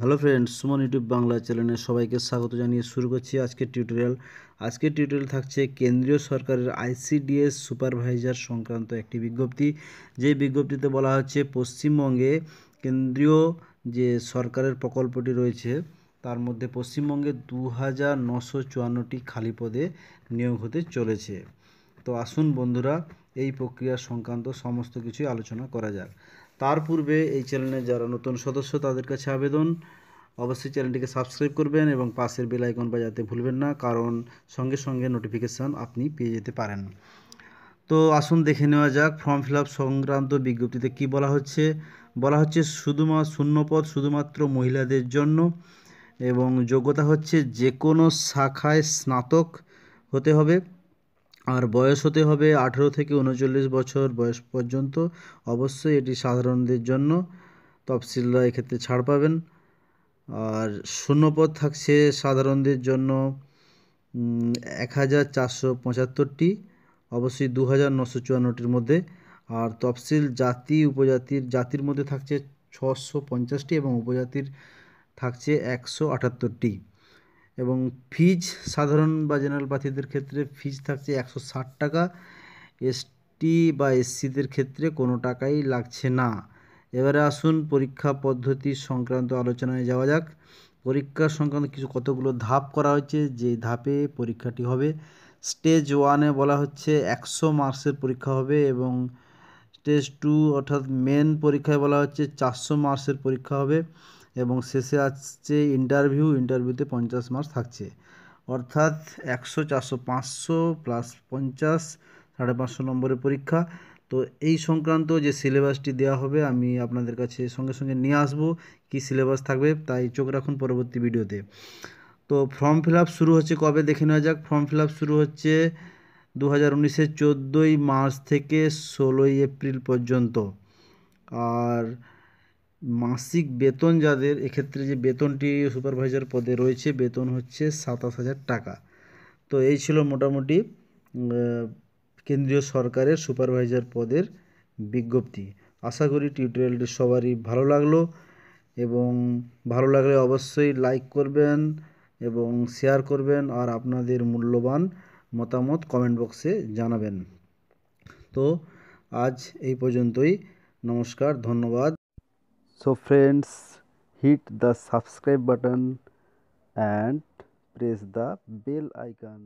Hello friends Suman YouTube Bangla চ্যানেলে সবাইকে স্বাগত জানিয়ে শুরু করছি আজকের টিউটোরিয়াল আজকের টিউটোরিয়াল থাকছে কেন্দ্রীয় সরকারের আইসিডিএস সুপারভাইজার সংক্রান্ত একটি বিজ্ঞপ্তি যে বিজ্ঞপ্তিতে বলা হচ্ছে পশ্চিমবঙ্গে কেন্দ্রীয় যে সরকারের প্রকল্পটি রয়েছে তার মধ্যে পশ্চিমবঙ্গে দু হাজার নশো চুয়ান্নটি খালি পদে নিয়োগ হতে চলেছে তো আসুন বন্ধুরা এই প্রক্রিয়া সংক্রান্ত সমস্ত কিছুই আলোচনা করা যাক তার পূর্বে এই চ্যানেলে যারা নতুন সদস্য তাদের কাছে আবেদন অবশ্যই চ্যানেলটিকে সাবস্ক্রাইব করবেন এবং পাশের বেল বাজাতে ভুলবেন না কারণ সঙ্গে সঙ্গে নোটিফিকেশান আপনি পেয়ে যেতে পারেন তো আসুন দেখে নেওয়া যাক ফর্ম ফিল সংক্রান্ত বিজ্ঞপ্তিতে কি বলা হচ্ছে বলা হচ্ছে শুধুমাত্র শূন্যপদ শুধুমাত্র মহিলাদের জন্য এবং যোগ্যতা হচ্ছে যে কোনো শাখায় স্নাতক হতে হবে আর বয়স হতে হবে আঠেরো থেকে উনচল্লিশ বছর বয়স পর্যন্ত অবশ্যই এটি সাধারণদের জন্য তফসিলরা এক্ষেত্রে ছাড় পাবেন আর শূন্যপদ থাকছে সাধারণদের জন্য এক হাজার চারশো পঁচাত্তরটি অবশ্যই দু হাজার নশো চুয়ান্নটির মধ্যে আর তফসিল জাতি উপজাতির জাতির মধ্যে থাকছে ছশো পঞ্চাশটি এবং উপজাতির থাকছে একশো আটাত্তরটি এবং ফিজ সাধারণ বা জেনারেল প্রার্থীদের ক্ষেত্রে ফিজ থাকছে একশো ষাট টাকা এসটি বা এসসিদের ক্ষেত্রে কোনো টাকাই লাগছে না এবারে আসুন পরীক্ষা পদ্ধতি সংক্রান্ত আলোচনায় যাওয়া যাক পরীক্ষা সংক্রান্ত কিছু কতগুলো ধাপ করা হয়েছে যে ধাপে পরীক্ষাটি হবে স্টেজ ওয়ানে বলা হচ্ছে একশো মার্কসের পরীক্ষা হবে এবং স্টেজ টু অর্থাৎ মেন পরীক্ষায় বলা হচ্ছে চারশো মার্কসের পরীক্ষা হবে এবং শেষে আসছে ইন্টারভিউ ইন্টারভিউতে পঞ্চাশ মার্কস থাকছে অর্থাৎ একশো চারশো পাঁচশো প্লাস পঞ্চাশ সাড়ে পাঁচশো নম্বরের পরীক্ষা তো এই সংক্রান্ত যে সিলেবাসটি দেওয়া হবে আমি আপনাদের কাছে সঙ্গে সঙ্গে নিয়ে আসবো কি সিলেবাস থাকবে তাই চোখ রাখুন পরবর্তী ভিডিওতে তো ফর্ম ফিল শুরু হচ্ছে কবে দেখে নেওয়া যাক ফর্ম ফিল শুরু হচ্ছে দু হাজার উনিশের চোদ্দোই মার্চ থেকে ষোলোই এপ্রিল পর্যন্ত আর মাসিক বেতন যাদের এক্ষেত্রে যে বেতনটি সুপারভাইজার পদে রয়েছে বেতন হচ্ছে সাতাশ হাজার টাকা তো এই ছিল মোটামুটি কেন্দ্রীয় সরকারের সুপারভাইজার পদের বিজ্ঞপ্তি আশা করি টিউটোরিয়ালটি সবারই ভালো লাগলো এবং ভালো লাগলে অবশ্যই লাইক করবেন এবং শেয়ার করবেন আর আপনাদের মূল্যবান মতামত কমেন্ট বক্সে জানাবেন তো আজ এই পর্যন্তই নমস্কার ধন্যবাদ So, friends hit the subscribe button and press the bell icon.